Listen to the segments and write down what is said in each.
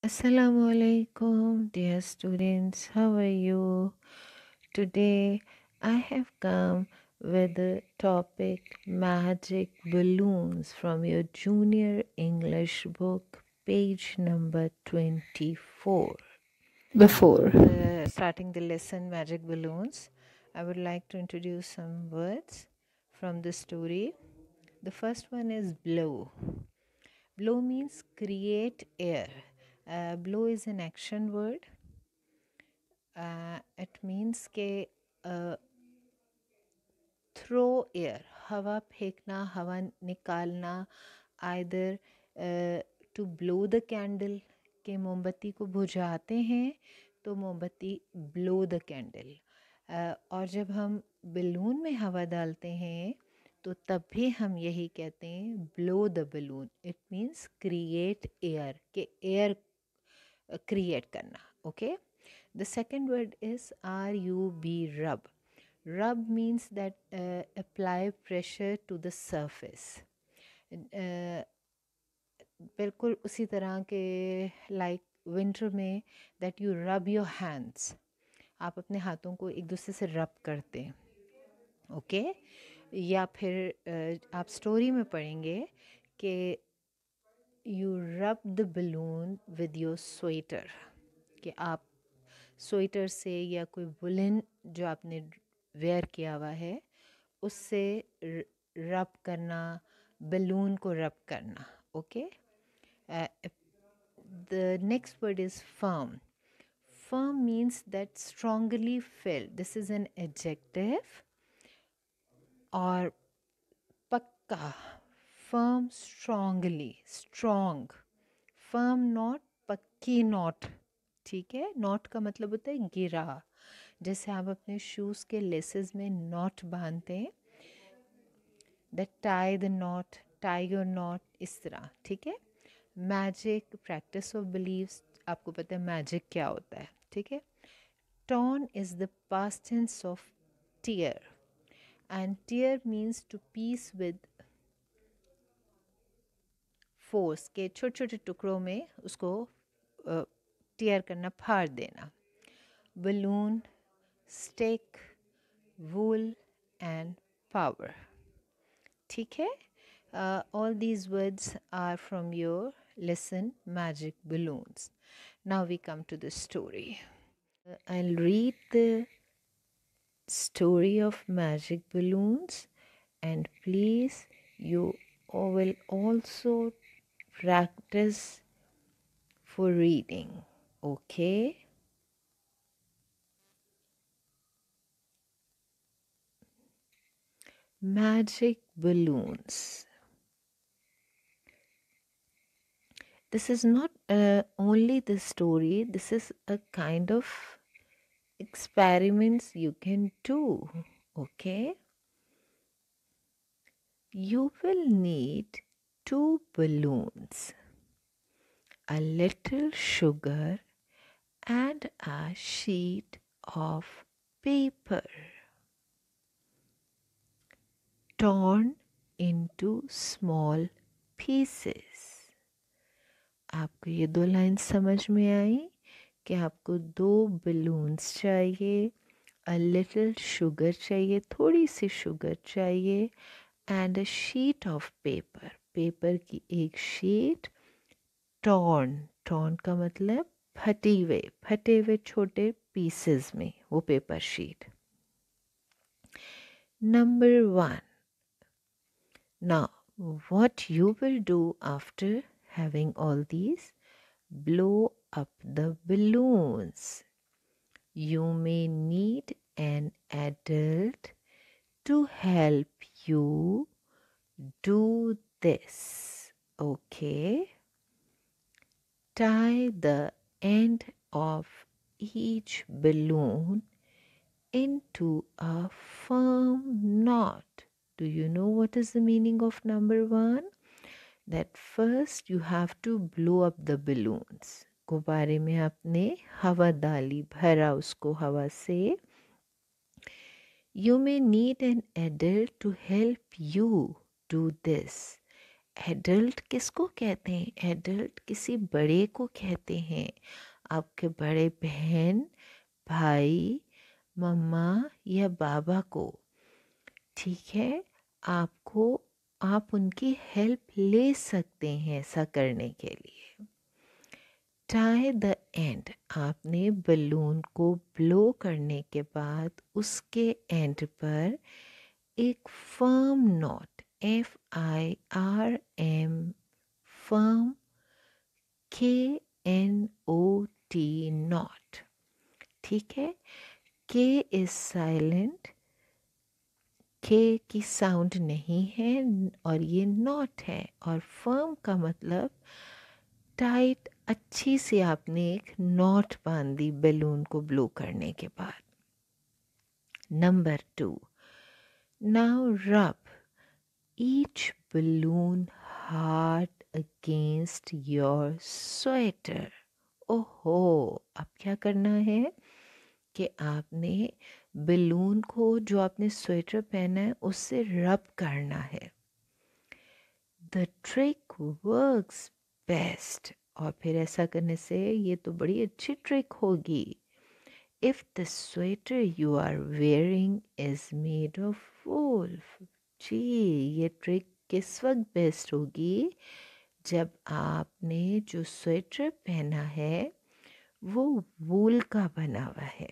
Assalamu alaikum, dear students. How are you? Today I have come with the topic Magic Balloons from your Junior English book, page number 24. Before uh, starting the lesson Magic Balloons, I would like to introduce some words from the story. The first one is blow. Blow means create air blow is an action word it means के throw air हवा फेंकना हवा निकालना either to blow the candle के मोमबत्ती को बुझाते हैं तो मोमबत्ती ब्लो द कैंडल और जब हम बलून में हवा डालते हैं तो तब भी हम यही कहते हैं blow the balloon it means create air के एयर क्रिएट करना okay the second word is R U B rub rub means that apply pressure to the surface बिल्कुल उसी तरह के लाइक like विंटर में that you rub your hands आप अपने हाथों को एक दूसरे से रब करते हैं ओके okay? या फिर uh, आप स्टोरी में पढ़ेंगे कि you rub the balloon with your sweater कि आप स्वेटर से या कोई बुलिन जो आपने वेयर किया हुआ है उससे रब करना बलून को रब करना okay the next word is firm firm means that strongly filled. This is an adjective और पक्का firm strongly strong firm knot पक्की नॉट ठीक है नॉट का मतलब होता है गिरा जैसे आप अपने शूज़ के लेसेस में नॉट बांधते हैं the tie the knot tiger knot इस तरह ठीक है मैजिक प्रैक्टिस ऑफ बिलीव्स आपको पता है मैजिक क्या होता है ठीक है torn is the past tense of tear and tear means to piece with force के छोटे छोटे टुकड़ों में उसको टेयर करना फाड़ देना balloon stick wool and power ठीक है all these words are from your lesson magic balloons now we come to the story I read the story of magic balloons and please you will also practice for reading, okay? Magic balloons. This is not uh, only the story, this is a kind of experiments you can do, okay? You will need two balloons, a little sugar, and a sheet of paper torn into small pieces. आपको ये दो line समझ में आई कि आपको दो balloons चाहिए a little sugar चाहिए थोड़ी सी शुगर चाहिए and a sheet of paper paper की एक शीट टॉर्न टॉर्न का मतलब फटे हुए फटे हुए छोटे पीसेस में वो पेपर शीट नंबर वन ना what you will do after having all these blow up the balloons you may need an adult to help you do this. Okay. Tie the end of each balloon into a firm knot. Do you know what is the meaning of number one? That first you have to blow up the balloons. गुब्बारे में आपने हवा डाली भरा उसको हवा से you may need an adult to help you do this adult किसको कहते हैं एडल्ट किसी बड़े को कहते हैं आपके बड़े बहन भाई मम्मा या बाबा को ठीक है आपको आप उनकी हेल्प ले सकते हैं ऐसा करने के लिए टाई द एंड आपने बलून को ब्लो करने के बाद उसके एंड पर एक firm knot F I R M firm K N O T knot ठीक है के इज साइलेंट के की साउंड नहीं है और ये नॉट है और फर्म का मतलब टाइट अच्छी से आपने एक नॉट बांध दी बेलून को ब्लो करने के बाद number two now rub each balloon hard against your sweater. ओहो अब क्या करना है कि आपने बलून को जो आपने स्वेटर पहना है उससे रब करना है द ट्रिक वर्क्स बेस्ट और फिर ऐसा करने से ये तो बड़ी अच्छी ट्रिक होगी if the sweater you are wearing is made of wool जी ये ट्रिक किस वक्त बेस्ट होगी जब आपने जो स्वेटर पहना है वो वूल का बना हुआ है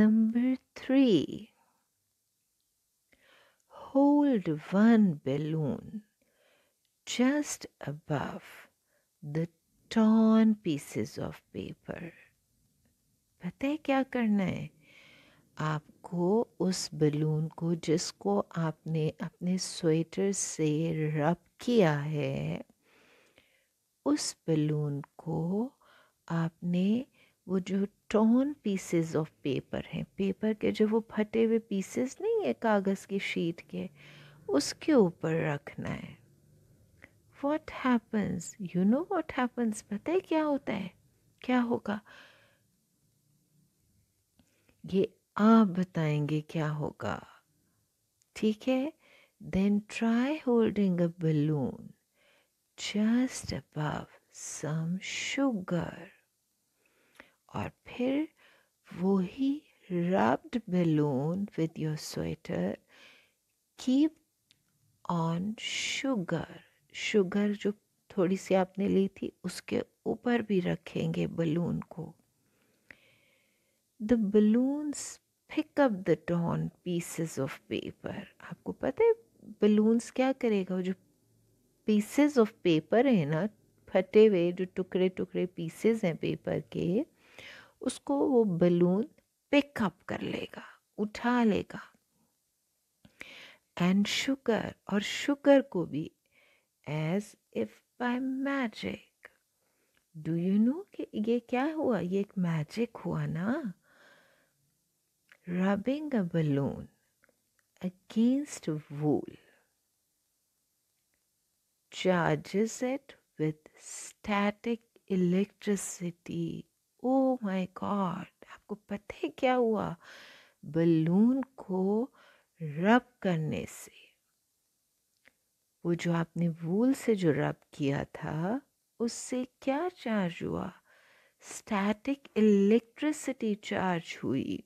number three hold one balloon just above the torn pieces of paper पता है क्या करना है आपको उस बलून को जिसको आपने अपने स्वेटर से रब किया है उस बलून को आपने वो जो टोन पीसेस ऑफ पेपर हैं पेपर के जो वो फटे हुए पीसेस नहीं है कागज़ की शीट के उसके ऊपर रखना है what happens you know what happens पता है क्या होता है क्या होगा ये आप बताएंगे क्या होगा ठीक है then try holding a balloon just above some sugar और फिर वो ही rubbed balloon with your sweater keep on sugar sugar जो थोड़ी सी आपने ली थी उसके ऊपर भी रखेंगे बलून को the balloons pick up the torn pieces of paper आपको पता है बलून्स क्या करेगा जो पीसेस ऑफ पेपर है ना फटे हुए जो टुकड़े टुकड़े पीसेस हैं पेपर के उसको वो बलून पिकअप कर लेगा उठा लेगा एंड शुगर और शुगर को भी as if by magic do you know कि ये क्या हुआ ये एक मैजिक हुआ ना rubbing a balloon against wool charges it with static electricity. Oh my god आपको पता है क्या हुआ बलून को रब करने से वो जो आपने वूल से जो रब किया था उससे क्या चार्ज हुआ स्टैटिक इलेक्ट्रिसिटी चार्ज हुई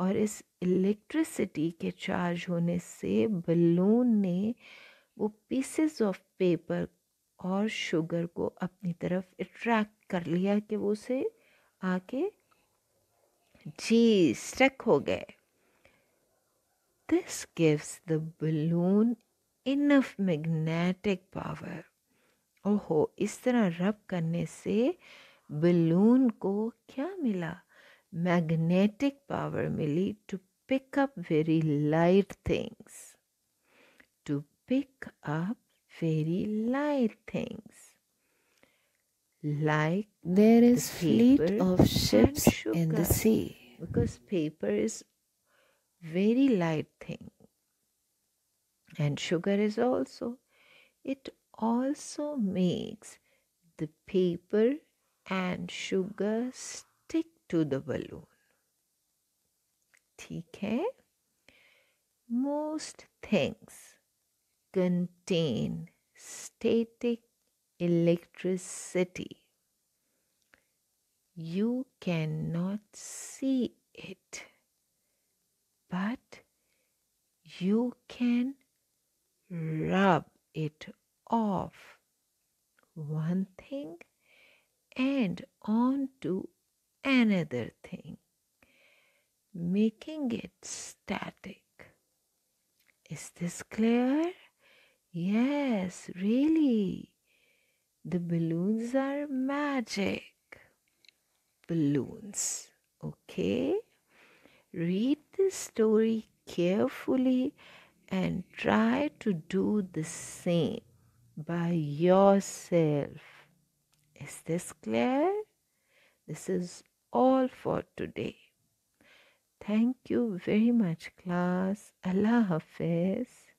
और इस इलेक्ट्रिसिटी के चार्ज होने से बलून ने वो पीसेस ऑफ पेपर और शुगर को अपनी तरफ अट्रैक्ट कर लिया कि वो उसे आके जी स्टक हो गए this gives the balloon enough magnetic power ओहो इस तरह रब करने से बलून को क्या मिला magnetic power merely to pick up very light things. To pick up very light things. Like there is the fleet of ships in the sea. Because paper is very light thing. And sugar is also. It also makes the paper and sugar to the balloon. TK? Most things contain static electricity. You cannot see it, but you can rub it off one thing and onto another thing, making it static. Is this clear? Yes, really. The balloons are magic. Balloons, okay? Read the story carefully and try to do the same by yourself. Is this clear? This is all for today. Thank you very much, class. Allah Hafiz.